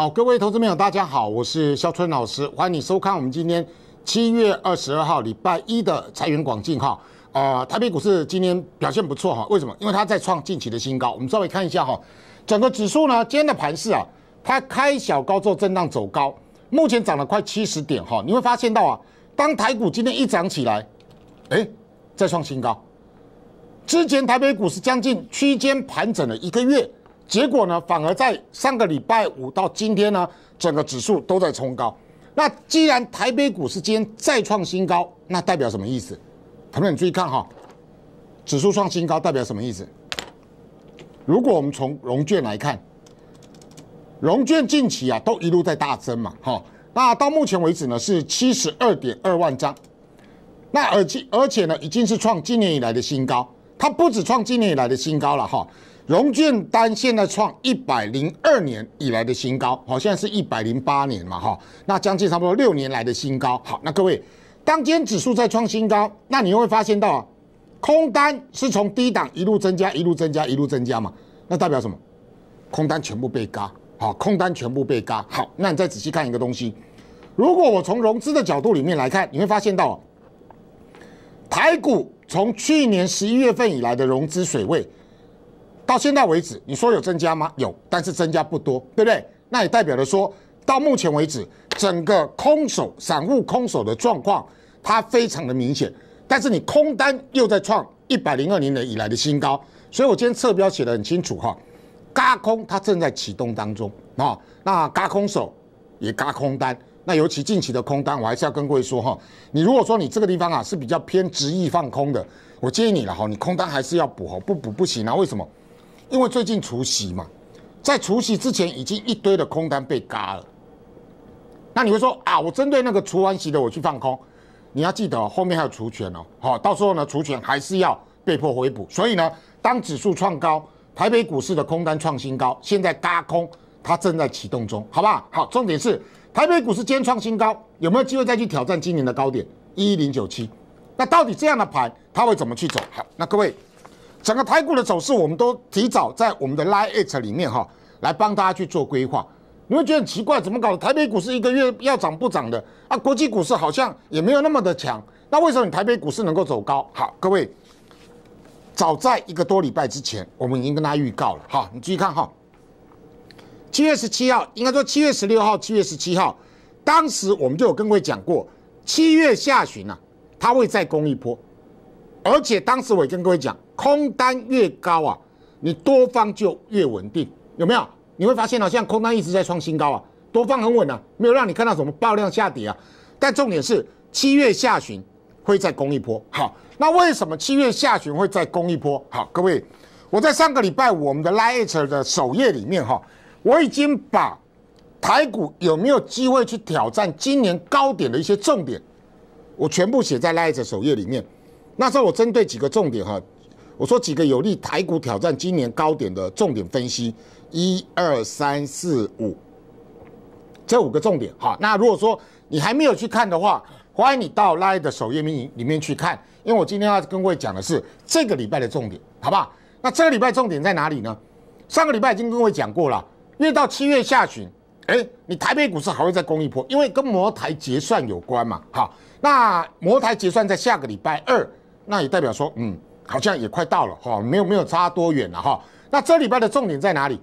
好，各位投资朋友，大家好，我是肖春老师，欢迎你收看我们今天七月二十二号礼拜一的财源广进哈。啊，台北股市今天表现不错哈，为什么？因为它在创近期的新高。我们稍微看一下哈，整个指数呢，今天的盘势啊，它开小高做震荡走高，目前涨了快七十点哈。你会发现到啊，当台股今天一涨起来，哎，再创新高，之前台北股市将近区间盘整了一个月。结果呢，反而在上个礼拜五到今天呢，整个指数都在冲高。那既然台北股市今天再创新高，那代表什么意思？朋友们注意看哈，指数创新高代表什么意思？如果我们从融券来看，融券近期啊都一路在大增嘛，哈。那到目前为止呢是七十二点二万张，那而且而且呢已经是创今年以来的新高，它不止创今年以来的新高了哈。融券单现在创一百零二年以来的新高，好，现在是一百零八年嘛，哈，那将近差不多六年来的新高。好，那各位，当今天指数在创新高，那你又会发现到啊，空单是从低档一路增加，一路增加，一路增加嘛，那代表什么？空单全部被割，好，空单全部被割。好，那你再仔细看一个东西，如果我从融资的角度里面来看，你会发现到，台股从去年十一月份以来的融资水位。到现在为止，你说有增加吗？有，但是增加不多，对不对？那也代表的说，到目前为止，整个空手散户空手的状况，它非常的明显。但是你空单又在创一百零二年的以来的新高，所以我今天侧标写的很清楚哈，嘎空它正在启动当中啊。那嘎空手也嘎空单，那尤其近期的空单，我还是要跟各位说哈，你如果说你这个地方啊是比较偏执意放空的，我建议你了哈，你空单还是要补，不补不行啊。为什么？因为最近除夕嘛，在除夕之前已经一堆的空单被嘎了，那你会说啊，我针对那个除完息的我去放空，你要记得后面还有除权哦，好，到时候呢除权还是要被迫回补，所以呢，当指数创高，台北股市的空单创新高，现在嘎空它正在启动中，好不好，重点是台北股市今天创新高，有没有机会再去挑战今年的高点一零九七？那到底这样的盘它会怎么去走？好，那各位。整个台股的走势，我们都提早在我们的 l i n e 里面哈，来帮大家去做规划。你会觉得很奇怪，怎么搞的？台北股市一个月要涨不涨的啊？国际股市好像也没有那么的强，那为什么你台北股市能够走高？好，各位，早在一个多礼拜之前，我们已经跟大家预告了。好，你注意看哈，七月十七号，应该说七月十六号、七月十七号，当时我们就有跟各位讲过，七月下旬呢，它会再攻一波，而且当时我也跟各位讲。空单越高啊，你多方就越稳定，有没有？你会发现好像空单一直在创新高啊，多方很稳啊，没有让你看到什么爆量下跌啊。但重点是七月下旬会再攻一波。好，那为什么七月下旬会再攻一波？好，各位，我在上个礼拜我们的 Lite 的首页里面哈，我已经把台股有没有机会去挑战今年高点的一些重点，我全部写在 Lite 首页里面。那时候我针对几个重点哈。我说几个有利台股挑战今年高点的重点分析，一二三四五，这五个重点。好，那如果说你还没有去看的话，欢迎你到拉一的首页面里面去看。因为我今天要跟各位讲的是这个礼拜的重点，好不好？那这个礼拜重点在哪里呢？上个礼拜已经跟各位讲过了。因到七月下旬，哎，你台北股市还会在攻一波，因为跟摩台结算有关嘛。好，那摩台结算在下个礼拜二，那也代表说，嗯。好像也快到了哈，没有没有差多远了哈。那这礼拜的重点在哪里？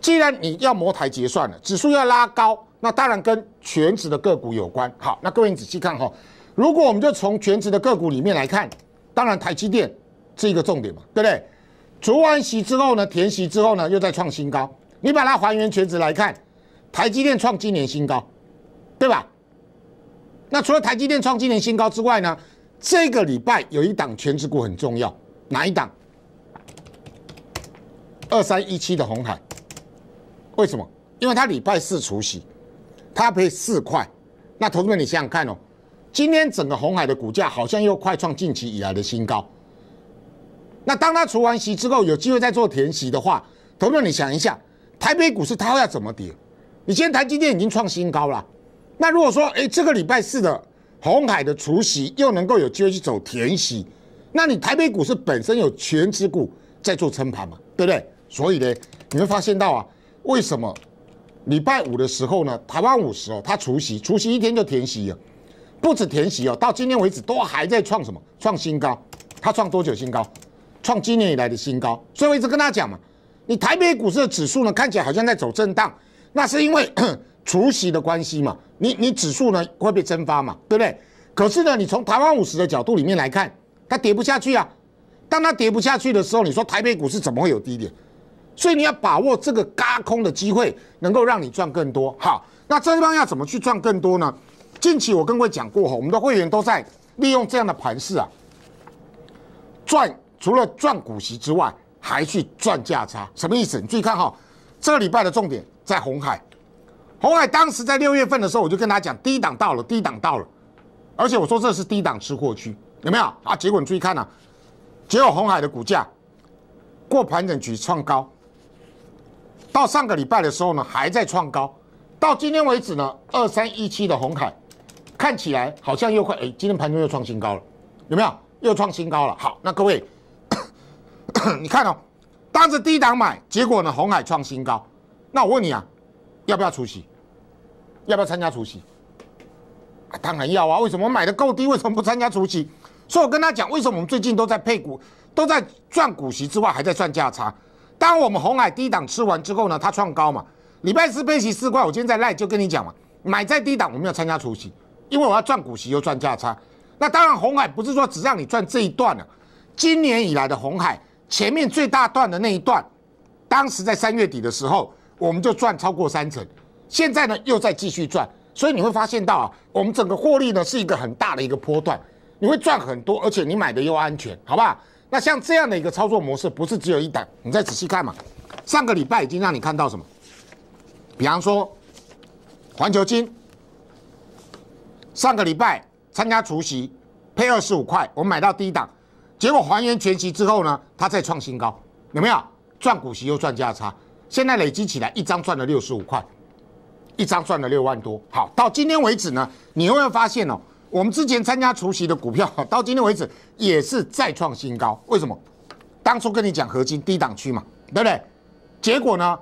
既然你要磨台结算了，指数要拉高，那当然跟全职的个股有关。好，那各位你仔细看哈，如果我们就从全职的个股里面来看，当然台积电是一个重点嘛，对不对？除完息之后呢，填息之后呢，又在创新高。你把它还原全值来看，台积电创今年新高，对吧？那除了台积电创今年新高之外呢？这个礼拜有一档全值股很重要，哪一档？二三一七的红海，为什么？因为它礼拜四除息，它赔四块。那同志们，你想想看哦，今天整个红海的股价好像又快创近期以来的新高。那当它除完息之后，有机会再做填息的话，同志们，你想一下，台北股市它会要怎么跌？你今天台积电已经创新高了，那如果说，哎，这个礼拜四的。红海的除夕又能够有机会去走填息，那你台北股市本身有全值股在做撑盘嘛，对不对？所以呢，你会发现到啊，为什么礼拜五的时候呢，台湾五十哦，它除夕除夕一天就填息啊，不止填息哦，到今天为止都还在创什么创新高？它创多久新高？创今年以来的新高。所以我一直跟他讲嘛，你台北股市的指数呢，看起来好像在走震荡，那是因为。除息的关系嘛，你你指数呢会被蒸发嘛，对不对？可是呢，你从台湾五十的角度里面来看，它跌不下去啊。当它跌不下去的时候，你说台北股市怎么会有低点？所以你要把握这个嘎空的机会，能够让你赚更多。好，那这地方要怎么去赚更多呢？近期我跟会讲过哈，我们的会员都在利用这样的盘势啊，赚除了赚股息之外，还去赚价差。什么意思？你注意看哈，这个礼拜的重点在红海。红海当时在六月份的时候，我就跟他讲低档到了，低档到了，而且我说这是低档吃货区，有没有啊？结果你注意看啊，结果红海的股价过盘整，局创高。到上个礼拜的时候呢，还在创高，到今天为止呢，二三一七的红海看起来好像又快，哎，今天盘中又创新高了，有没有？又创新高了。好，那各位，你看哦，当时低档买，结果呢，红海创新高，那我问你啊，要不要出息？要不要参加除夕？啊，当然要啊！为什么买的够低？为什么不参加除夕？所以我跟他讲，为什么我们最近都在配股，都在赚股息之外，还在赚价差。当我们红海低档吃完之后呢，它创高嘛。礼拜四配息四块，我今天在赖就跟你讲嘛，买在低档，我们要参加除夕，因为我要赚股息又赚价差。那当然，红海不是说只让你赚这一段啊，今年以来的红海前面最大段的那一段，当时在三月底的时候，我们就赚超过三成。现在呢又在继续赚，所以你会发现到啊，我们整个获利呢是一个很大的一个波段，你会赚很多，而且你买的又安全，好不好？那像这样的一个操作模式不是只有一档，你再仔细看嘛。上个礼拜已经让你看到什么？比方说环球金，上个礼拜参加除夕，配二十五块，我们买到低档，结果还原全息之后呢，它再创新高，有没有赚股息又赚价差？现在累积起来一张赚了六十五块。一张赚了六万多，好，到今天为止呢，你有没有发现哦？我们之前参加除夕的股票，到今天为止也是再创新高。为什么？当初跟你讲合金低档区嘛，对不对？结果呢，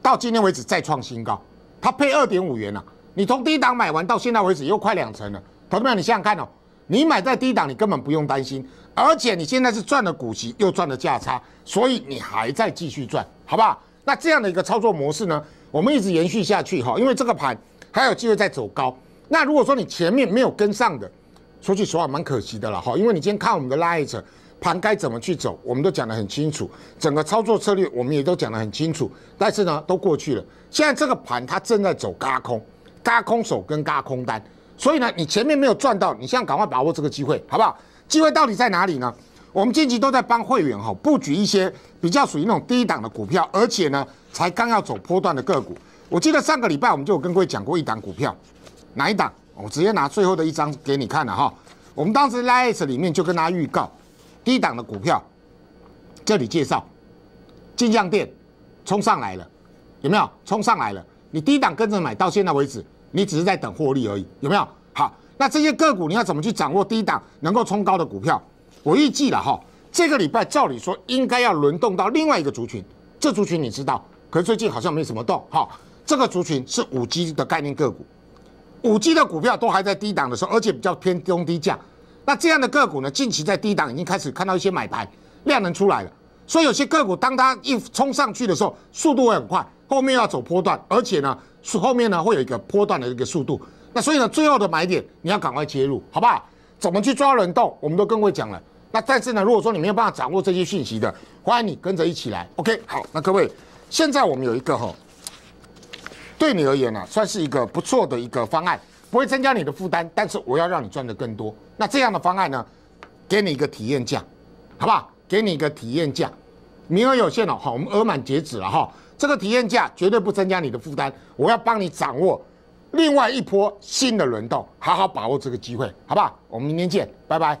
到今天为止再创新高，它配二点五元了。你从低档买完到现在为止又快两成了，同志们，你想想看哦，你买在低档，你根本不用担心，而且你现在是赚了股息又赚了价差，所以你还在继续赚，好不好？那这样的一个操作模式呢？我们一直延续下去哈，因为这个盘还有机会再走高。那如果说你前面没有跟上的，说句实话，蛮可惜的了哈。因为你今天看我们的拉一 t 盘该怎么去走，我们都讲得很清楚，整个操作策略我们也都讲得很清楚。但是呢，都过去了。现在这个盘它正在走嘎空，嘎空手跟嘎空单，所以呢，你前面没有赚到，你现在赶快把握这个机会，好不好？机会到底在哪里呢？我们近期都在帮会员哈布局一些比较属于那种低档的股票，而且呢，才刚要走波段的个股。我记得上个礼拜我们就有跟各位讲过一档股票，哪一档？我直接拿最后的一张给你看了哈。我们当时 Live 里面就跟大家预告，低档的股票，这里介绍，金匠店冲上来了，有没有？冲上来了，你低档跟着买，到现在为止，你只是在等获利而已，有没有？好，那这些个股你要怎么去掌握低档能够冲高的股票？我预计了哈，这个礼拜照理说应该要轮动到另外一个族群，这族群你知道，可是最近好像没什么动哈。这个族群是五 G 的概念个股，五 G 的股票都还在低档的时候，而且比较偏中低价。那这样的个股呢，近期在低档已经开始看到一些买盘量能出来了，所以有些个股当它一冲上去的时候，速度会很快，后面要走波段，而且呢，后面呢会有一个波段的一个速度。那所以呢，最后的买点你要赶快切入，好不好？怎么去抓轮动，我们都跟位讲了。那但是呢，如果说你没有办法掌握这些讯息的，欢迎你跟着一起来。OK，好，那各位，现在我们有一个哈，对你而言呢，算是一个不错的一个方案，不会增加你的负担，但是我要让你赚的更多。那这样的方案呢，给你一个体验价，好不好？给你一个体验价，名额有限哦，好，我们额满截止了哈。这个体验价绝对不增加你的负担，我要帮你掌握另外一波新的轮动，好好把握这个机会，好不好？我们明天见，拜拜。